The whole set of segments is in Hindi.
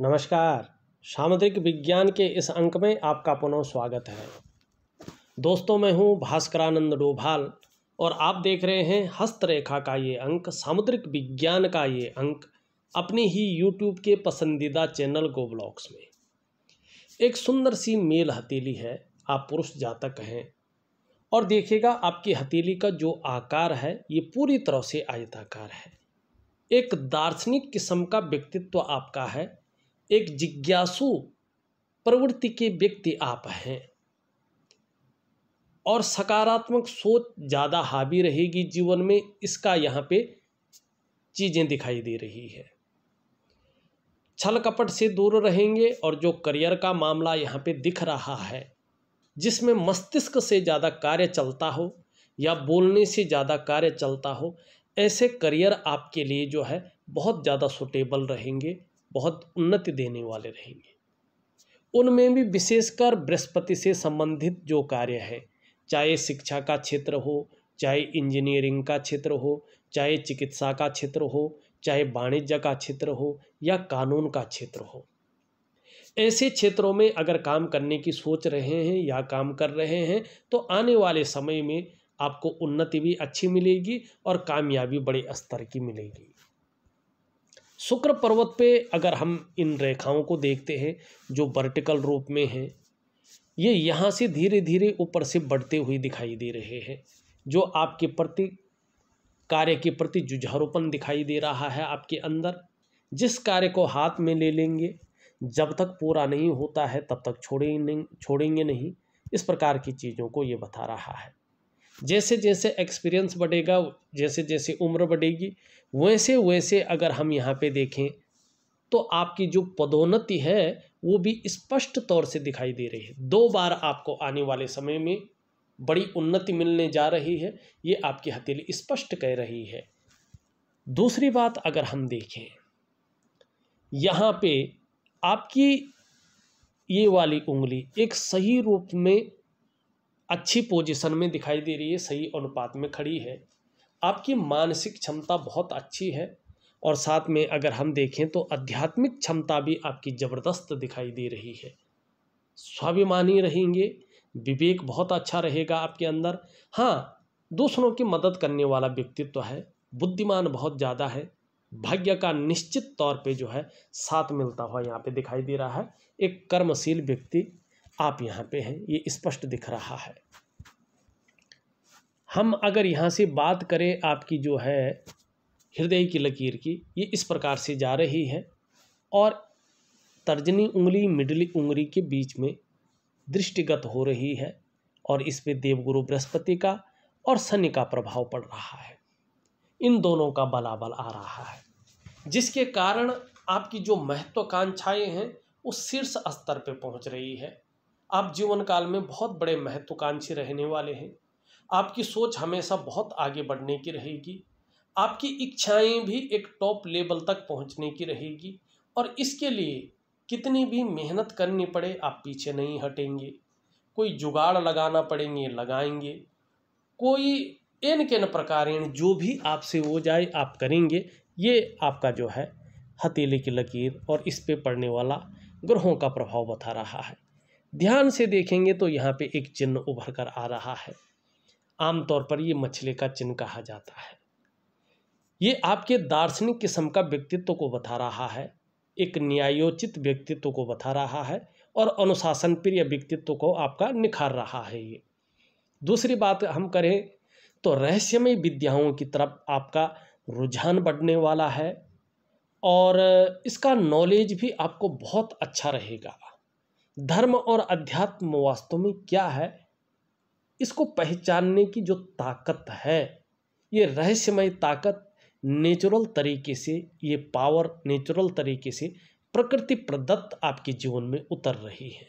नमस्कार सामुद्रिक विज्ञान के इस अंक में आपका पुनः स्वागत है दोस्तों मैं हूं भास्करानंद डोभाल और आप देख रहे हैं हस्तरेखा का ये अंक सामुद्रिक विज्ञान का ये अंक अपने ही यूट्यूब के पसंदीदा चैनल गो ब्लॉग्स में एक सुंदर सी मेल हथेली है आप पुरुष जातक हैं और देखिएगा आपकी हथेली का जो आकार है ये पूरी तरह से आयताकार है एक दार्शनिक किस्म का व्यक्तित्व आपका है एक जिज्ञासु प्रवृत्ति के व्यक्ति आप हैं और सकारात्मक सोच ज़्यादा हावी रहेगी जीवन में इसका यहाँ पे चीज़ें दिखाई दे रही है छल कपट से दूर रहेंगे और जो करियर का मामला यहाँ पे दिख रहा है जिसमें मस्तिष्क से ज़्यादा कार्य चलता हो या बोलने से ज़्यादा कार्य चलता हो ऐसे करियर आपके लिए जो है बहुत ज़्यादा सुटेबल रहेंगे बहुत उन्नति देने वाले रहेंगे उनमें भी विशेषकर बृहस्पति से संबंधित जो कार्य है चाहे शिक्षा का क्षेत्र हो चाहे इंजीनियरिंग का क्षेत्र हो चाहे चिकित्सा का क्षेत्र हो चाहे वाणिज्य का क्षेत्र हो या कानून का क्षेत्र हो ऐसे क्षेत्रों में अगर काम करने की सोच रहे हैं या काम कर रहे हैं तो आने वाले समय में आपको उन्नति भी अच्छी मिलेगी और कामयाबी बड़े स्तर की मिलेगी शुक्र पर्वत पे अगर हम इन रेखाओं को देखते हैं जो वर्टिकल रूप में हैं ये यहाँ से धीरे धीरे ऊपर से बढ़ते हुए दिखाई दे रहे हैं जो आपके प्रति कार्य के प्रति जुझारूपन दिखाई दे रहा है आपके अंदर जिस कार्य को हाथ में ले लेंगे जब तक पूरा नहीं होता है तब तक छोड़ेंगे नहीं छोड़ेंगे नहीं इस प्रकार की चीज़ों को ये बता रहा है जैसे जैसे एक्सपीरियंस बढ़ेगा जैसे जैसे उम्र बढ़ेगी वैसे वैसे अगर हम यहाँ पे देखें तो आपकी जो पदोन्नति है वो भी स्पष्ट तौर से दिखाई दे रही है दो बार आपको आने वाले समय में बड़ी उन्नति मिलने जा रही है ये आपकी हथेली स्पष्ट कह रही है दूसरी बात अगर हम देखें यहाँ पे आपकी ये वाली उंगली एक सही रूप में अच्छी पोजीशन में दिखाई दे रही है सही अनुपात में खड़ी है आपकी मानसिक क्षमता बहुत अच्छी है और साथ में अगर हम देखें तो आध्यात्मिक क्षमता भी आपकी ज़बरदस्त दिखाई दे रही है स्वाभिमानी रहेंगे विवेक बहुत अच्छा रहेगा आपके अंदर हाँ दूसरों की मदद करने वाला व्यक्तित्व तो है बुद्धिमान बहुत ज़्यादा है भाग्य का निश्चित तौर पे जो है साथ मिलता हुआ यहाँ पे दिखाई दे रहा है एक कर्मशील व्यक्ति आप यहाँ पे हैं ये स्पष्ट दिख रहा है हम अगर यहाँ से बात करें आपकी जो है हृदय की लकीर की ये इस प्रकार से जा रही है और तर्जनी उंगली मिडली उंगली के बीच में दृष्टिगत हो रही है और इस पे देवगुरु बृहस्पति का और शनि का प्रभाव पड़ रहा है इन दोनों का बलाबल आ रहा है जिसके कारण आपकी जो महत्वाकांक्षाएँ हैं वो शीर्ष स्तर पे पहुंच रही है आप जीवन काल में बहुत बड़े महत्वाकांक्षी रहने वाले हैं आपकी सोच हमेशा बहुत आगे बढ़ने की रहेगी आपकी इच्छाएं भी एक टॉप लेवल तक पहुंचने की रहेगी और इसके लिए कितनी भी मेहनत करनी पड़े आप पीछे नहीं हटेंगे कोई जुगाड़ लगाना पड़ेंगे लगाएंगे कोई एन न प्रकार जो भी आपसे हो जाए आप करेंगे ये आपका जो है हथेली की लकीर और इस पे पड़ने वाला ग्रहों का प्रभाव बता रहा है ध्यान से देखेंगे तो यहाँ पे एक चिन्ह उभर कर आ रहा है आमतौर पर ये मछली का चिन्ह कहा जाता है ये आपके दार्शनिक किस्म का व्यक्तित्व को बता रहा है एक न्यायोचित व्यक्तित्व को बता रहा है और अनुशासन प्रिय व्यक्तित्व को आपका निखार रहा है ये दूसरी बात हम करें तो रहस्यमय विद्याओं की तरफ आपका रुझान बढ़ने वाला है और इसका नॉलेज भी आपको बहुत अच्छा रहेगा धर्म और अध्यात्म वास्तव में क्या है इसको पहचानने की जो ताकत है ये रहस्यमय ताकत नेचुरल तरीके से ये पावर नेचुरल तरीके से प्रकृति प्रदत्त आपके जीवन में उतर रही है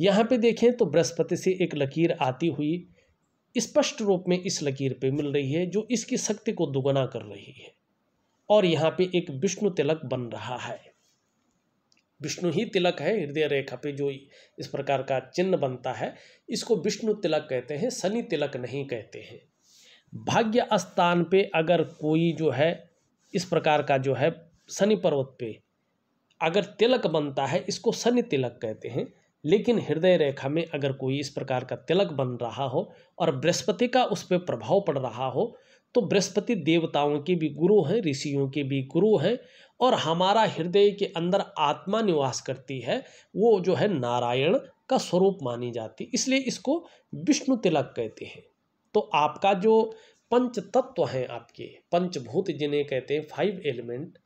यहाँ पे देखें तो बृहस्पति से एक लकीर आती हुई स्पष्ट रूप में इस लकीर पे मिल रही है जो इसकी शक्ति को दुगना कर रही है और यहाँ पे एक विष्णु तिलक बन रहा है विष्णु ही तिलक है हृदय रेखा पे जो इस प्रकार का चिन्ह बनता है इसको विष्णु तिलक कहते हैं शनि तिलक नहीं कहते हैं भाग्य स्थान पे अगर कोई जो है इस प्रकार का जो है शनि पर्वत पे अगर तिलक बनता है इसको शनि तिलक कहते हैं लेकिन हृदय रेखा में अगर कोई इस प्रकार का तिलक बन रहा हो और बृहस्पति का उस पर प्रभाव पड़ रहा हो तो बृहस्पति देवताओं के भी गुरु हैं ऋषियों के भी गुरु हैं और हमारा हृदय के अंदर आत्मा निवास करती है वो जो है नारायण का स्वरूप मानी जाती इसलिए इसको विष्णु तिलक कहते हैं तो आपका जो पंच तत्व हैं आपके पंचभूत जिन्हें कहते हैं फाइव एलिमेंट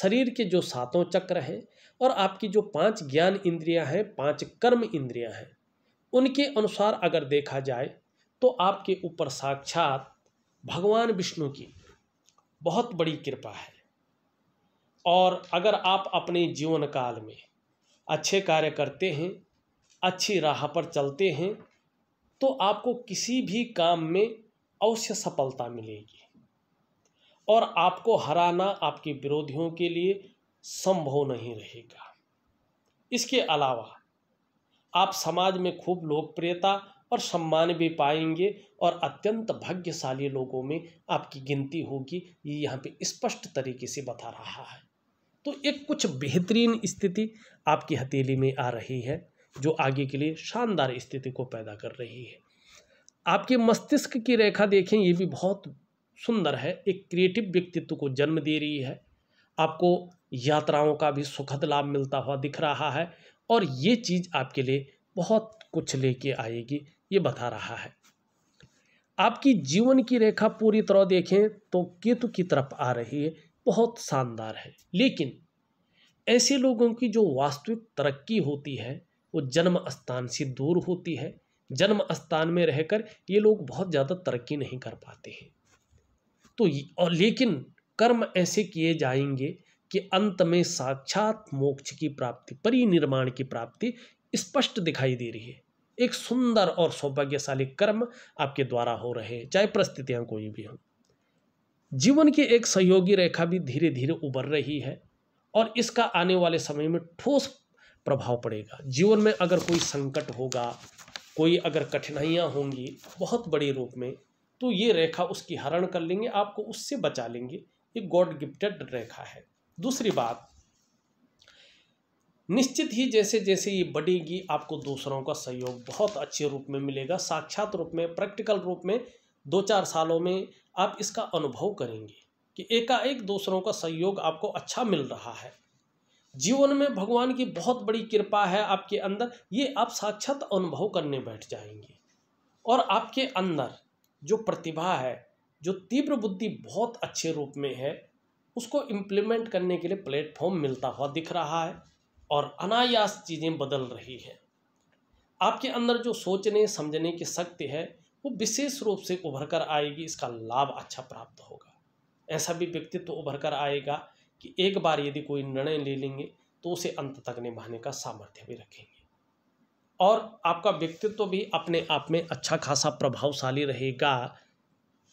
शरीर के जो सातों चक्र हैं और आपकी जो पांच ज्ञान इंद्रियां हैं पांच कर्म इंद्रियां हैं उनके अनुसार अगर देखा जाए तो आपके ऊपर साक्षात भगवान विष्णु की बहुत बड़ी कृपा है और अगर आप अपने जीवन काल में अच्छे कार्य करते हैं अच्छी राह पर चलते हैं तो आपको किसी भी काम में अवश्य सफलता मिलेगी और आपको हराना आपके विरोधियों के लिए संभव नहीं रहेगा इसके अलावा आप समाज में खूब लोकप्रियता और सम्मान भी पाएंगे और अत्यंत भाग्यशाली लोगों में आपकी गिनती होगी ये यहाँ पे स्पष्ट तरीके से बता रहा है तो एक कुछ बेहतरीन स्थिति आपकी हथेली में आ रही है जो आगे के लिए शानदार स्थिति को पैदा कर रही है आपके मस्तिष्क की रेखा देखें ये भी बहुत सुंदर है एक क्रिएटिव व्यक्तित्व को जन्म दे रही है आपको यात्राओं का भी सुखद लाभ मिलता हुआ दिख रहा है और ये चीज़ आपके लिए बहुत कुछ लेके आएगी ये बता रहा है आपकी जीवन की रेखा पूरी तरह देखें तो केतु की तरफ आ रही है बहुत शानदार है लेकिन ऐसे लोगों की जो वास्तविक तरक्की होती है वो जन्म स्थान से दूर होती है जन्म स्थान में रहकर ये लोग बहुत ज़्यादा तरक्की नहीं कर पाते हैं तो और लेकिन कर्म ऐसे किए जाएंगे कि अंत में साक्षात मोक्ष की प्राप्ति परिनिर्माण की प्राप्ति स्पष्ट दिखाई दे रही है एक सुंदर और सौभाग्यशाली कर्म आपके द्वारा हो रहे हैं चाहे परिस्थितियाँ कोई भी हों जीवन की एक सहयोगी रेखा भी धीरे धीरे उभर रही है और इसका आने वाले समय में ठोस प्रभाव पड़ेगा जीवन में अगर कोई संकट होगा कोई अगर कठिनाइयाँ होंगी बहुत बड़े रूप में तो ये रेखा उसकी हरण कर लेंगे आपको उससे बचा लेंगे ये गॉड गिफ्टेड रेखा है दूसरी बात निश्चित ही जैसे जैसे ये बढ़ेगी आपको दूसरों का सहयोग बहुत अच्छे रूप में मिलेगा साक्षात रूप में प्रैक्टिकल रूप में दो चार सालों में आप इसका अनुभव करेंगे कि एकाएक दूसरों का सहयोग आपको अच्छा मिल रहा है जीवन में भगवान की बहुत बड़ी कृपा है आपके अंदर ये आप साक्षात अनुभव करने बैठ जाएंगे और आपके अंदर जो प्रतिभा है जो तीव्र बुद्धि बहुत अच्छे रूप में है उसको इम्प्लीमेंट करने के लिए प्लेटफॉर्म मिलता हुआ दिख रहा है और अनायास चीज़ें बदल रही हैं आपके अंदर जो सोचने समझने की शक्ति है वो विशेष रूप से उभर कर आएगी इसका लाभ अच्छा प्राप्त होगा ऐसा भी व्यक्तित्व तो उभर कर आएगा कि एक बार यदि कोई निर्णय ले लेंगे तो उसे अंत तक निभाने का सामर्थ्य भी रखेंगे और आपका व्यक्तित्व तो भी अपने आप में अच्छा खासा प्रभावशाली रहेगा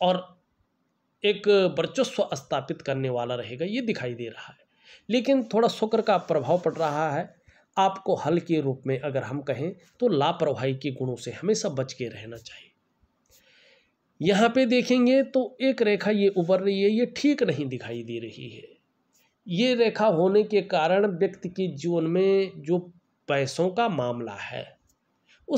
और एक वर्चस्व स्थापित करने वाला रहेगा ये दिखाई दे रहा है लेकिन थोड़ा शुक्र का प्रभाव पड़ रहा है आपको हल के रूप में अगर हम कहें तो लापरवाही के गुणों से हमेशा बच के रहना चाहिए यहाँ पे देखेंगे तो एक रेखा ये उभर रही है ये ठीक नहीं दिखाई दे रही है ये रेखा होने के कारण व्यक्ति के जीवन में जो पैसों का मामला है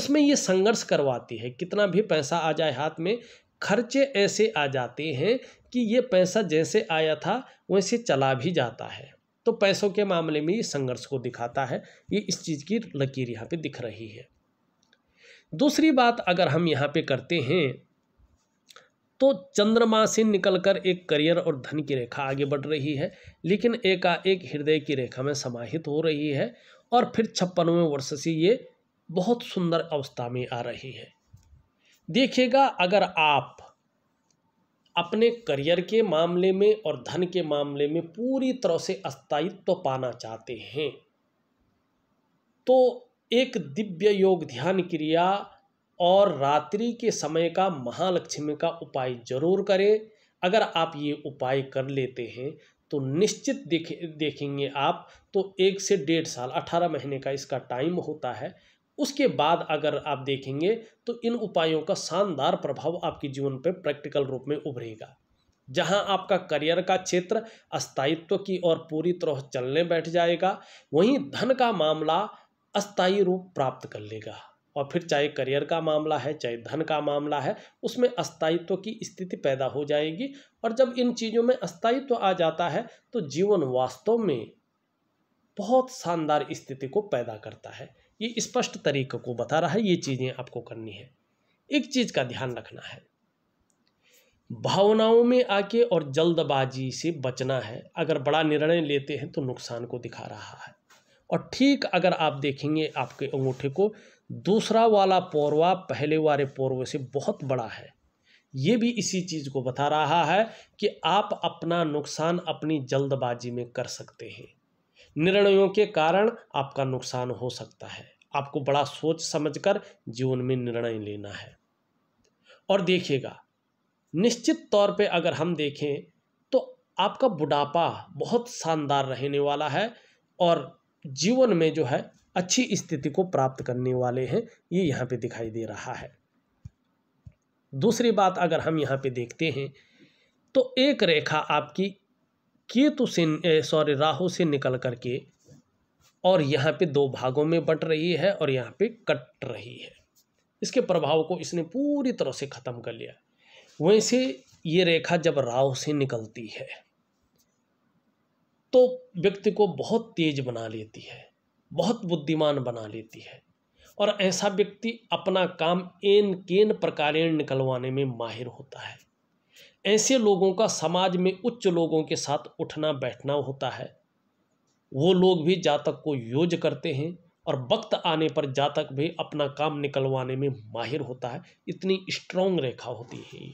उसमें ये संघर्ष करवाती है कितना भी पैसा आ जाए हाथ में खर्चे ऐसे आ जाते हैं कि ये पैसा जैसे आया था वैसे चला भी जाता है तो पैसों के मामले में ये संघर्ष को दिखाता है ये इस चीज़ की लकीर यहाँ पे दिख रही है दूसरी बात अगर हम यहाँ पे करते हैं तो चंद्रमा से निकलकर एक करियर और धन की रेखा आगे बढ़ रही है लेकिन एकाएक हृदय की रेखा में समाहित हो रही है और फिर छप्पनवें वर्ष से ये बहुत सुंदर अवस्था में आ रही है देखिएगा अगर आप अपने करियर के मामले में और धन के मामले में पूरी तरह से अस्थायित्व तो पाना चाहते हैं तो एक दिव्य योग ध्यान क्रिया और रात्रि के समय का महालक्ष्मी का उपाय जरूर करें अगर आप ये उपाय कर लेते हैं तो निश्चित देखे देखेंगे आप तो एक से डेढ़ साल अठारह महीने का इसका टाइम होता है उसके बाद अगर आप देखेंगे तो इन उपायों का शानदार प्रभाव आपके जीवन पर प्रैक्टिकल रूप में उभरेगा जहां आपका करियर का क्षेत्र अस्थायित्व की ओर पूरी तरह चलने बैठ जाएगा वहीं धन का मामला अस्थायी रूप प्राप्त कर लेगा और फिर चाहे करियर का मामला है चाहे धन का मामला है उसमें अस्थायित्व की स्थिति पैदा हो जाएगी और जब इन चीज़ों में अस्थायित्व आ जाता है तो जीवन वास्तव में बहुत शानदार स्थिति को पैदा करता है ये स्पष्ट तरीके को बता रहा है ये चीज़ें आपको करनी है एक चीज़ का ध्यान रखना है भावनाओं में आके और जल्दबाजी से बचना है अगर बड़ा निर्णय लेते हैं तो नुकसान को दिखा रहा है और ठीक अगर आप देखेंगे आपके अंगूठे को दूसरा वाला पौरवा पहले वाले पौरवे से बहुत बड़ा है ये भी इसी चीज़ को बता रहा है कि आप अपना नुकसान अपनी जल्दबाजी में कर सकते हैं निर्णयों के कारण आपका नुकसान हो सकता है आपको बड़ा सोच समझकर जीवन में निर्णय लेना है और देखिएगा निश्चित तौर पे अगर हम देखें तो आपका बुढ़ापा बहुत शानदार रहने वाला है और जीवन में जो है अच्छी स्थिति को प्राप्त करने वाले हैं ये यहाँ पे दिखाई दे रहा है दूसरी बात अगर हम यहाँ पे देखते हैं तो एक रेखा आपकी केतु से सॉरी राहु से निकल करके और यहाँ पे दो भागों में बट रही है और यहाँ पे कट रही है इसके प्रभाव को इसने पूरी तरह से ख़त्म कर लिया वैसे ये रेखा जब राहु से निकलती है तो व्यक्ति को बहुत तेज बना लेती है बहुत बुद्धिमान बना लेती है और ऐसा व्यक्ति अपना काम एन केन प्रकार निकलवाने में माहिर होता है ऐसे लोगों का समाज में उच्च लोगों के साथ उठना बैठना होता है वो लोग भी जातक को यूज करते हैं और वक्त आने पर जातक भी अपना काम निकलवाने में माहिर होता है इतनी स्ट्रांग रेखा होती है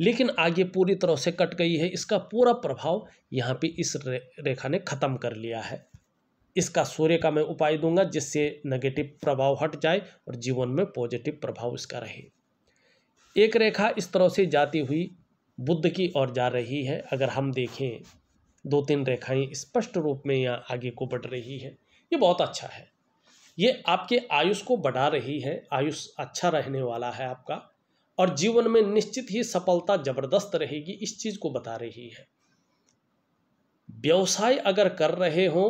लेकिन आगे पूरी तरह से कट गई है इसका पूरा प्रभाव यहाँ पे इस रे, रेखा ने ख़त्म कर लिया है इसका सूर्य का मैं उपाय दूंगा जिससे नेगेटिव प्रभाव हट जाए और जीवन में पॉजिटिव प्रभाव इसका रहे एक रेखा इस तरह से जाती हुई बुद्ध की ओर जा रही है अगर हम देखें दो तीन रेखाएं स्पष्ट रूप में यहाँ आगे को बढ़ रही है ये बहुत अच्छा है ये आपके आयुष को बढ़ा रही है आयुष अच्छा रहने वाला है आपका और जीवन में निश्चित ही सफलता जबरदस्त रहेगी इस चीज़ को बता रही है व्यवसाय अगर कर रहे हों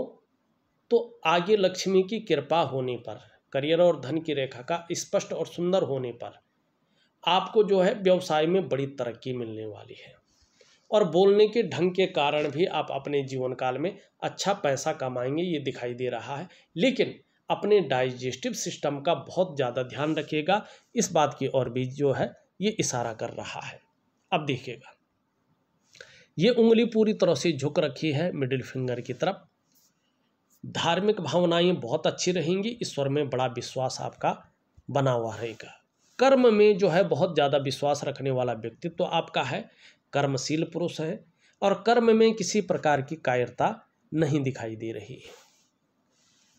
तो आगे लक्ष्मी की कृपा होने पर करियर और धन की रेखा का स्पष्ट और सुंदर होने पर आपको जो है व्यवसाय में बड़ी तरक्की मिलने वाली है और बोलने के ढंग के कारण भी आप अपने जीवन काल में अच्छा पैसा कमाएंगे ये दिखाई दे रहा है लेकिन अपने डाइजेस्टिव सिस्टम का बहुत ज़्यादा ध्यान रखिएगा इस बात की और भी जो है ये इशारा कर रहा है अब देखिएगा ये उंगली पूरी तरह से झुक रखी है मिडिल फिंगर की तरफ धार्मिक भावनाएं बहुत अच्छी रहेंगी ईश्वर में बड़ा विश्वास आपका बना हुआ रहेगा कर्म में जो है बहुत ज़्यादा विश्वास रखने वाला व्यक्तित्व तो आपका है कर्मशील पुरुष है और कर्म में किसी प्रकार की कायरता नहीं दिखाई दे रही है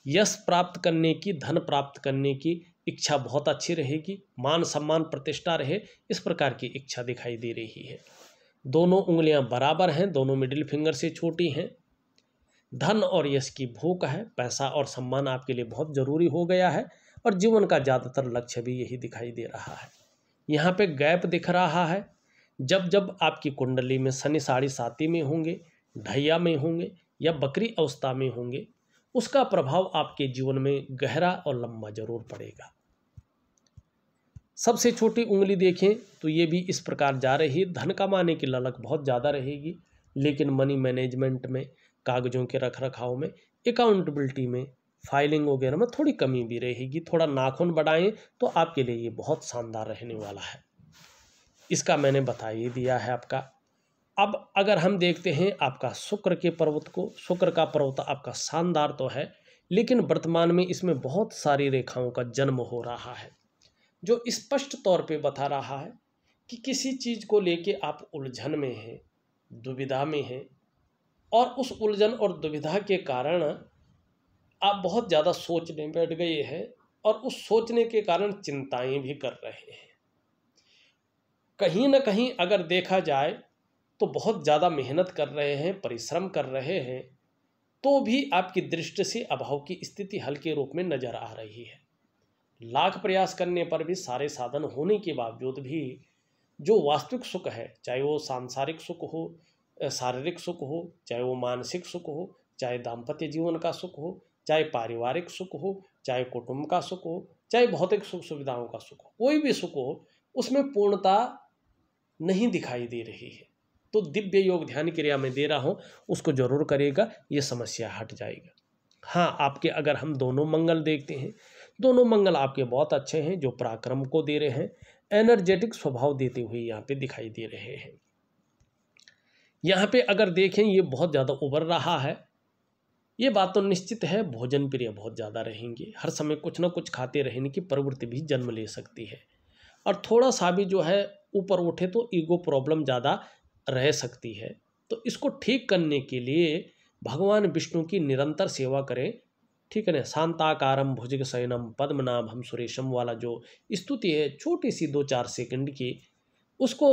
यश प्राप्त करने की धन प्राप्त करने की इच्छा बहुत अच्छी रहेगी मान सम्मान प्रतिष्ठा रहे इस प्रकार की इच्छा दिखाई दे रही है दोनों उंगलियां बराबर हैं दोनों मिडिल फिंगर से छोटी हैं धन और यश की भूख है पैसा और सम्मान आपके लिए बहुत ज़रूरी हो गया है और जीवन का ज़्यादातर लक्ष्य भी यही दिखाई दे रहा है यहाँ पे गैप दिख रहा है जब जब आपकी कुंडली में शनि साड़ी साती में होंगे ढैया में होंगे या बकरी अवस्था में होंगे उसका प्रभाव आपके जीवन में गहरा और लंबा जरूर पड़ेगा सबसे छोटी उंगली देखें तो ये भी इस प्रकार जा रही है धन कमाने की ललक बहुत ज़्यादा रहेगी लेकिन मनी मैनेजमेंट में कागज़ों के रख रखाव में अकाउंटेबिलिटी में फाइलिंग वगैरह में थोड़ी कमी भी रहेगी थोड़ा नाखून बढ़ाएं तो आपके लिए ये बहुत शानदार रहने वाला है इसका मैंने बता ये दिया है आपका अब अगर हम देखते हैं आपका शुक्र के पर्वत को शुक्र का पर्वत आपका शानदार तो है लेकिन वर्तमान में इसमें बहुत सारी रेखाओं का जन्म हो रहा है जो स्पष्ट तौर पे बता रहा है कि किसी चीज़ को लेके आप उलझन में हैं दुविधा में हैं और उस उलझन और दुविधा के कारण आप बहुत ज़्यादा सोचने बैठ गए हैं और उस सोचने के कारण चिंताएं भी कर रहे हैं कहीं ना कहीं अगर देखा जाए तो बहुत ज़्यादा मेहनत कर रहे हैं परिश्रम कर रहे हैं तो भी आपकी दृष्टि से अभाव की स्थिति हल्के रूप में नज़र आ रही है लाख प्रयास करने पर भी सारे साधन होने के बावजूद भी जो वास्तविक सुख है चाहे वो सांसारिक सुख हो शारीरिक सुख हो चाहे वो मानसिक सुख हो चाहे दाम्पत्य जीवन का सुख हो चाहे पारिवारिक सुख हो चाहे कुटुंब का सुख हो चाहे भौतिक सुख सुविधाओं का सुख हो कोई भी सुख हो उसमें पूर्णता नहीं दिखाई दे रही है तो दिव्य योग ध्यान क्रिया में दे रहा हूँ उसको जरूर करेगा ये समस्या हट जाएगा हाँ आपके अगर हम दोनों मंगल देखते हैं दोनों मंगल आपके बहुत अच्छे हैं जो पराक्रम को दे रहे हैं एनर्जेटिक स्वभाव देते हुए यहाँ पे दिखाई दे रहे हैं यहाँ पे अगर देखें ये बहुत ज़्यादा उभर रहा है ये बात तो निश्चित है भोजन प्रिय बहुत ज़्यादा रहेंगे हर समय कुछ ना कुछ खाते रहने की प्रवृत्ति भी जन्म ले सकती है और थोड़ा सा भी जो है ऊपर उठे तो ईगो प्रॉब्लम ज़्यादा रह सकती है तो इसको ठीक करने के लिए भगवान विष्णु की निरंतर सेवा करें ठीक है ना शांताकारम भुजग शयनम पद्मनाभम सुरेशम वाला जो स्तुति है छोटी सी दो चार सेकंड की उसको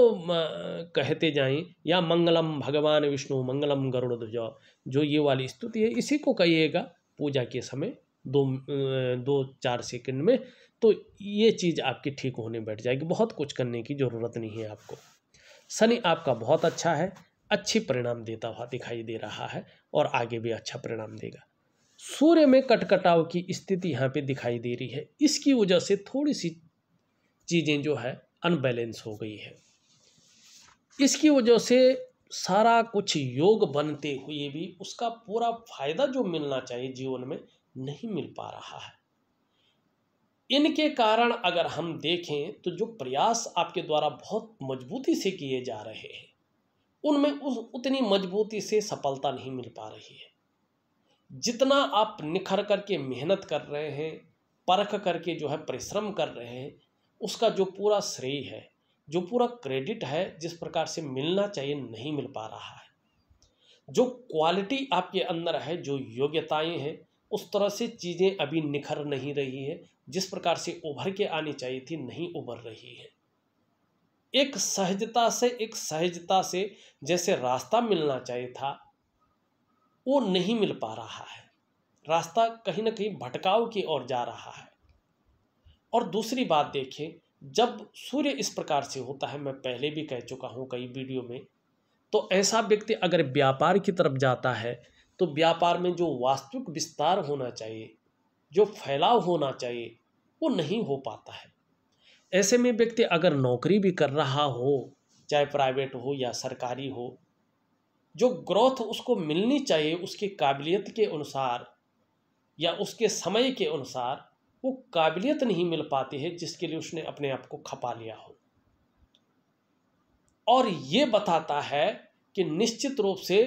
कहते जाएं या मंगलम भगवान विष्णु मंगलम गरुड़ ध्वज जो ये वाली स्तुति है इसी को कहिएगा पूजा के समय दो दो चार सेकंड में तो ये चीज़ आपकी ठीक होने बैठ जाएगी बहुत कुछ करने की ज़रूरत नहीं है आपको शनि आपका बहुत अच्छा है अच्छी परिणाम देता हुआ दिखाई दे रहा है और आगे भी अच्छा परिणाम देगा सूर्य में कटकटाव की स्थिति यहाँ पे दिखाई दे रही है इसकी वजह से थोड़ी सी चीज़ें जो है अनबैलेंस हो गई है इसकी वजह से सारा कुछ योग बनते हुए भी उसका पूरा फायदा जो मिलना चाहिए जीवन में नहीं मिल पा रहा है इनके कारण अगर हम देखें तो जो प्रयास आपके द्वारा बहुत मजबूती से किए जा रहे हैं उनमें उस उतनी मजबूती से सफलता नहीं मिल पा रही है जितना आप निखर करके मेहनत कर रहे हैं परख करके जो है परिश्रम कर रहे हैं उसका जो पूरा श्रेय है जो पूरा क्रेडिट है जिस प्रकार से मिलना चाहिए नहीं मिल पा रहा है जो क्वालिटी आपके अंदर है जो योग्यताएं हैं उस तरह से चीज़ें अभी निखर नहीं रही है जिस प्रकार से उभर के आनी चाहिए थी नहीं उभर रही है एक सहजता से एक सहजता से जैसे रास्ता मिलना चाहिए था वो नहीं मिल पा रहा है रास्ता कहीं ना कहीं भटकाव की ओर जा रहा है और दूसरी बात देखें जब सूर्य इस प्रकार से होता है मैं पहले भी कह चुका हूँ कई वीडियो में तो ऐसा व्यक्ति अगर व्यापार की तरफ जाता है तो व्यापार में जो वास्तविक विस्तार होना चाहिए जो फैलाव होना चाहिए वो नहीं हो पाता है ऐसे में व्यक्ति अगर नौकरी भी कर रहा हो चाहे प्राइवेट हो या सरकारी हो जो ग्रोथ उसको मिलनी चाहिए उसकी काबिलियत के अनुसार या उसके समय के अनुसार वो काबिलियत नहीं मिल पाती है जिसके लिए उसने अपने आप को खपा लिया हो और ये बताता है कि निश्चित रूप से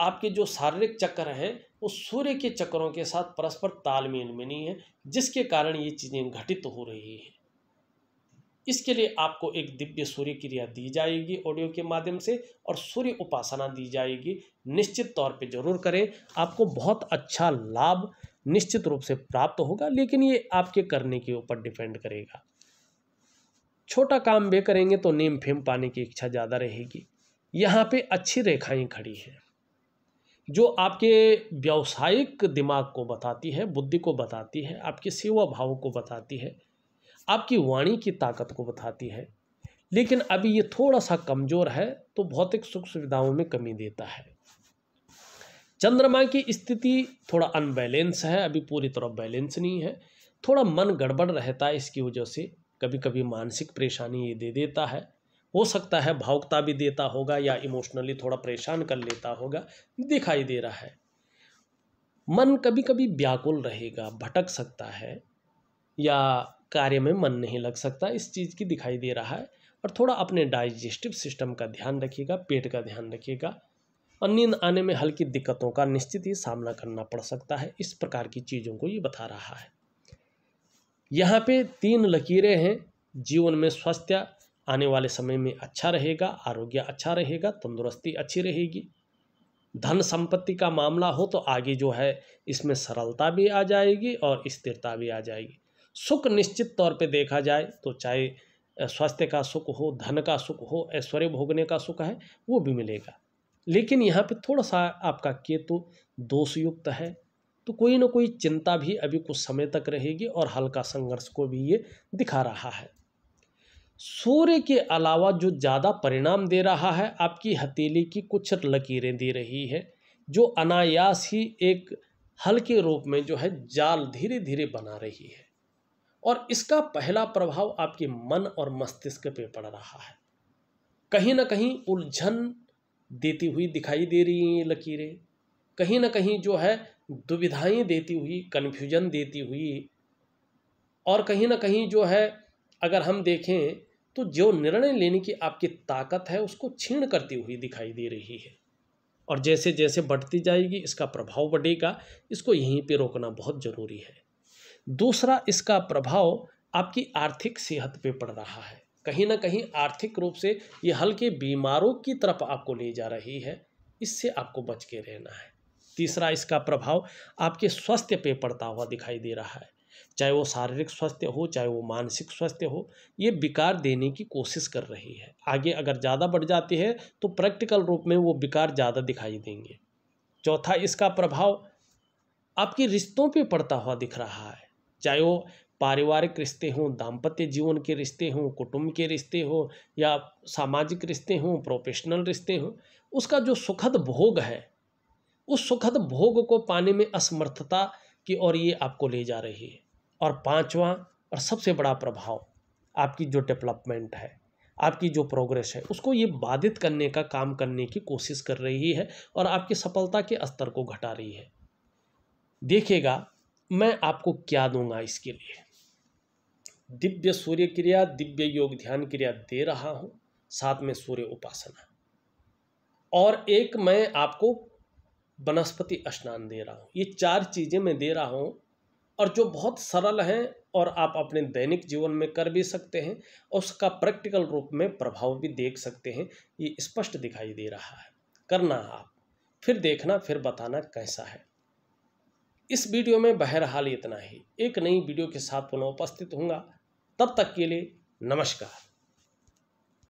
आपके जो शारीरिक चक्र हैं वो सूर्य के चक्रों के साथ परस्पर तालमेल में नहीं है जिसके कारण ये चीज़ें घटित हो रही हैं इसके लिए आपको एक दिव्य सूर्य क्रिया दी जाएगी ऑडियो के माध्यम से और सूर्य उपासना दी जाएगी निश्चित तौर पे जरूर करें आपको बहुत अच्छा लाभ निश्चित रूप से प्राप्त होगा लेकिन ये आपके करने के ऊपर डिपेंड करेगा छोटा काम भी करेंगे तो नेम फेम पाने की इच्छा ज़्यादा रहेगी यहाँ पे अच्छी रेखाएं खड़ी हैं जो आपके व्यावसायिक दिमाग को बताती है बुद्धि को बताती है आपके सेवा भाव को बताती है आपकी वाणी की ताकत को बताती है लेकिन अभी ये थोड़ा सा कमज़ोर है तो भौतिक सुख सुविधाओं में कमी देता है चंद्रमा की स्थिति थोड़ा अनबैलेंस है अभी पूरी तरह बैलेंस नहीं है थोड़ा मन गड़बड़ रहता है इसकी वजह से कभी कभी मानसिक परेशानी ये दे देता है हो सकता है भावुकता भी देता होगा या इमोशनली थोड़ा परेशान कर लेता होगा दिखाई दे रहा है मन कभी कभी व्याकुल रहेगा भटक सकता है या कार्य में मन नहीं लग सकता इस चीज़ की दिखाई दे रहा है और थोड़ा अपने डाइजेस्टिव सिस्टम का ध्यान रखिएगा पेट का ध्यान रखिएगा और नींद आने में हल्की दिक्कतों का निश्चित ही सामना करना पड़ सकता है इस प्रकार की चीज़ों को ये बता रहा है यहाँ पे तीन लकीरें हैं जीवन में स्वास्थ्य आने वाले समय में अच्छा रहेगा आरोग्य अच्छा रहेगा तंदुरुस्ती अच्छी रहेगी धन संपत्ति का मामला हो तो आगे जो है इसमें सरलता भी आ जाएगी और स्थिरता भी आ जाएगी सुख निश्चित तौर पे देखा जाए तो चाहे स्वास्थ्य का सुख हो धन का सुख हो ऐश्वर्य भोगने का सुख है वो भी मिलेगा लेकिन यहाँ पे थोड़ा सा आपका केतु दोषयुक्त है तो कोई ना कोई चिंता भी अभी कुछ समय तक रहेगी और हल्का संघर्ष को भी ये दिखा रहा है सूर्य के अलावा जो ज़्यादा परिणाम दे रहा है आपकी हथेली की कुछ लकीरें दे रही है जो अनायास ही एक हल्के रूप में जो है जाल धीरे धीरे बना रही है और इसका पहला प्रभाव आपके मन और मस्तिष्क पे पड़ रहा है कहीं ना कहीं उलझन देती हुई दिखाई दे रही हैं लकीरें कहीं ना कहीं जो है दुविधाएं देती हुई कन्फ्यूजन देती हुई और कहीं ना कहीं जो है अगर हम देखें तो जो निर्णय लेने की आपकी ताकत है उसको छीण करती हुई दिखाई दे रही है और जैसे जैसे बढ़ती जाएगी इसका प्रभाव बढ़ेगा इसको यहीं पे रोकना बहुत ज़रूरी है दूसरा इसका प्रभाव आपकी आर्थिक सेहत पे पड़ रहा है कहीं ना कहीं आर्थिक रूप से ये हल्के बीमारों की तरफ आपको ले जा रही है इससे आपको बच के रहना है तीसरा इसका प्रभाव आपके स्वास्थ्य पे पड़ता हुआ दिखाई दे रहा है चाहे वो शारीरिक स्वास्थ्य हो चाहे वो मानसिक स्वास्थ्य हो ये विकार देने की कोशिश कर रही है आगे अगर ज़्यादा बढ़ जाती है तो प्रैक्टिकल रूप में वो विकार ज़्यादा दिखाई देंगे चौथा इसका प्रभाव आपके रिश्तों पे पड़ता हुआ दिख रहा है चाहे वो पारिवारिक रिश्ते हों दाम्पत्य जीवन के रिश्ते हों कुटुंब के रिश्ते हों या सामाजिक रिश्ते हों प्रोफेशनल रिश्ते हों उसका जो सुखद भोग है उस सुखद भोग को पाने में असमर्थता की ओर ये आपको ले जा रही है और पांचवा और सबसे बड़ा प्रभाव आपकी जो डेवलपमेंट है आपकी जो प्रोग्रेस है उसको ये बाधित करने का काम करने की कोशिश कर रही है और आपकी सफलता के स्तर को घटा रही है देखिएगा मैं आपको क्या दूंगा इसके लिए दिव्य सूर्य क्रिया दिव्य योग ध्यान क्रिया दे रहा हूं साथ में सूर्य उपासना और एक मैं आपको वनस्पति स्नान दे रहा हूँ ये चार चीज़ें मैं दे रहा हूँ और जो बहुत सरल हैं और आप अपने दैनिक जीवन में कर भी सकते हैं और उसका प्रैक्टिकल रूप में प्रभाव भी देख सकते हैं ये स्पष्ट दिखाई दे रहा है करना आप फिर देखना फिर बताना कैसा है इस वीडियो में बहरहाल इतना ही एक नई वीडियो के साथ पुनः उपस्थित होंगे तब तक के लिए नमस्कार